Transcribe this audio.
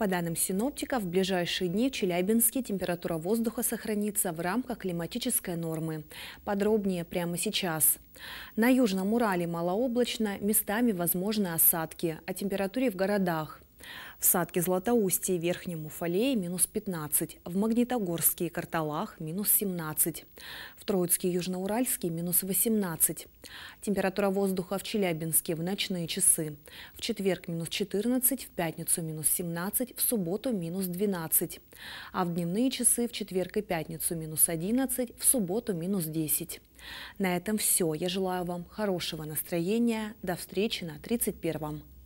По данным синоптиков, в ближайшие дни в Челябинске температура воздуха сохранится в рамках климатической нормы. Подробнее прямо сейчас. На Южном Урале малооблачно, местами возможны осадки. О температуре в городах – в Садке Златоустье и Верхнем Уфалее – минус 15, в Магнитогорске и Карталах – минус 17, в Троицке и Южноуральске – минус 18. Температура воздуха в Челябинске в ночные часы. В четверг – минус 14, в пятницу – минус 17, в субботу – минус 12. А в дневные часы в четверг и пятницу – минус 11, в субботу – минус 10. На этом все. Я желаю вам хорошего настроения. До встречи на 31-м.